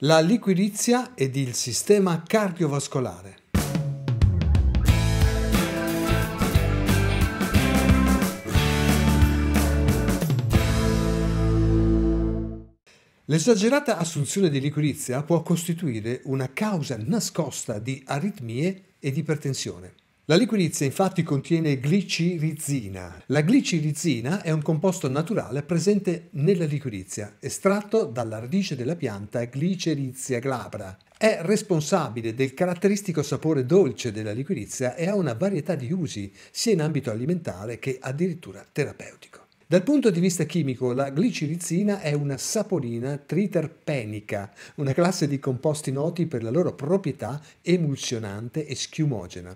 la liquirizia ed il sistema cardiovascolare. L'esagerata assunzione di liquirizia può costituire una causa nascosta di aritmie ed ipertensione. La liquirizia infatti contiene glicirizina. La glicirizina è un composto naturale presente nella liquirizia, estratto dalla radice della pianta Glicerizia glabra. È responsabile del caratteristico sapore dolce della liquirizia e ha una varietà di usi, sia in ambito alimentare che addirittura terapeutico. Dal punto di vista chimico, la glicirizina è una saponina triterpenica, una classe di composti noti per la loro proprietà emulsionante e schiumogena.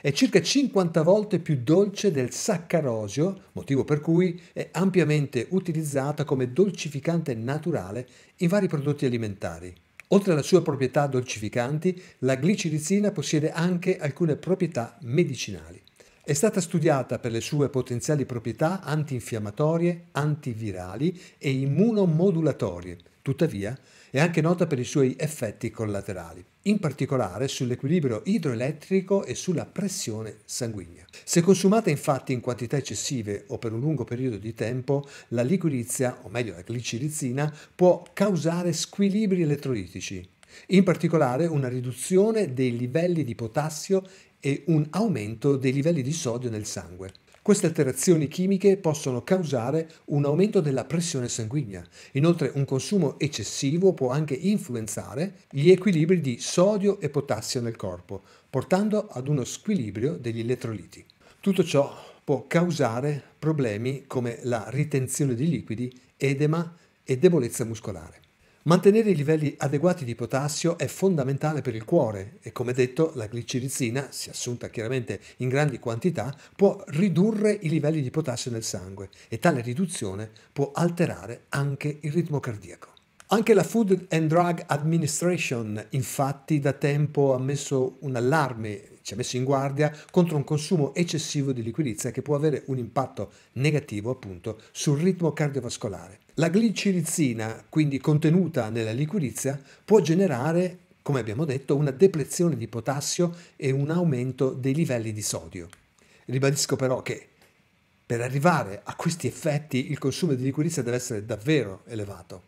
È circa 50 volte più dolce del saccarosio, motivo per cui è ampiamente utilizzata come dolcificante naturale in vari prodotti alimentari. Oltre alla sua proprietà dolcificanti, la glicirizina possiede anche alcune proprietà medicinali. È stata studiata per le sue potenziali proprietà antinfiammatorie, antivirali e immunomodulatorie. Tuttavia, è anche nota per i suoi effetti collaterali, in particolare sull'equilibrio idroelettrico e sulla pressione sanguigna. Se consumata infatti in quantità eccessive o per un lungo periodo di tempo, la liquirizia, o meglio la glicirizzina, può causare squilibri elettrolitici, in particolare una riduzione dei livelli di potassio e un aumento dei livelli di sodio nel sangue. Queste alterazioni chimiche possono causare un aumento della pressione sanguigna. Inoltre un consumo eccessivo può anche influenzare gli equilibri di sodio e potassio nel corpo, portando ad uno squilibrio degli elettroliti. Tutto ciò può causare problemi come la ritenzione di liquidi, edema e debolezza muscolare. Mantenere i livelli adeguati di potassio è fondamentale per il cuore e come detto la glicerizina, se assunta chiaramente in grandi quantità, può ridurre i livelli di potassio nel sangue e tale riduzione può alterare anche il ritmo cardiaco. Anche la Food and Drug Administration infatti da tempo ha messo un allarme ci ha messo in guardia contro un consumo eccessivo di liquirizia che può avere un impatto negativo appunto sul ritmo cardiovascolare. La glicirizina, quindi contenuta nella liquirizia, può generare, come abbiamo detto, una deplezione di potassio e un aumento dei livelli di sodio. Ribadisco però che per arrivare a questi effetti il consumo di liquirizia deve essere davvero elevato.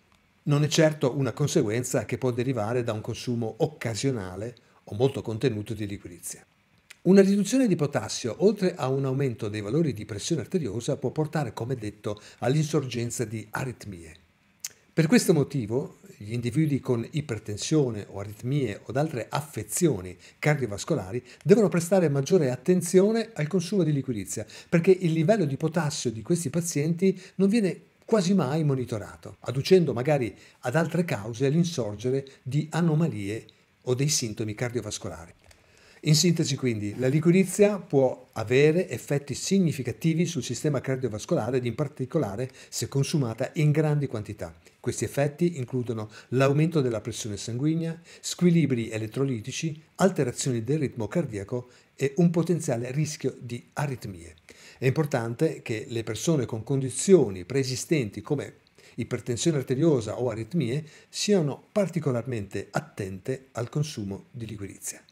Non è certo una conseguenza che può derivare da un consumo occasionale o molto contenuto di liquirizia. Una riduzione di potassio, oltre a un aumento dei valori di pressione arteriosa, può portare, come detto, all'insorgenza di aritmie. Per questo motivo, gli individui con ipertensione o aritmie o altre affezioni cardiovascolari devono prestare maggiore attenzione al consumo di liquirizia, perché il livello di potassio di questi pazienti non viene quasi mai monitorato, adducendo magari ad altre cause l'insorgere di anomalie o dei sintomi cardiovascolari. In sintesi quindi, la liquirizia può avere effetti significativi sul sistema cardiovascolare ed in particolare se consumata in grandi quantità. Questi effetti includono l'aumento della pressione sanguigna, squilibri elettrolitici, alterazioni del ritmo cardiaco e un potenziale rischio di aritmie. È importante che le persone con condizioni preesistenti come ipertensione arteriosa o aritmie siano particolarmente attente al consumo di liquirizia.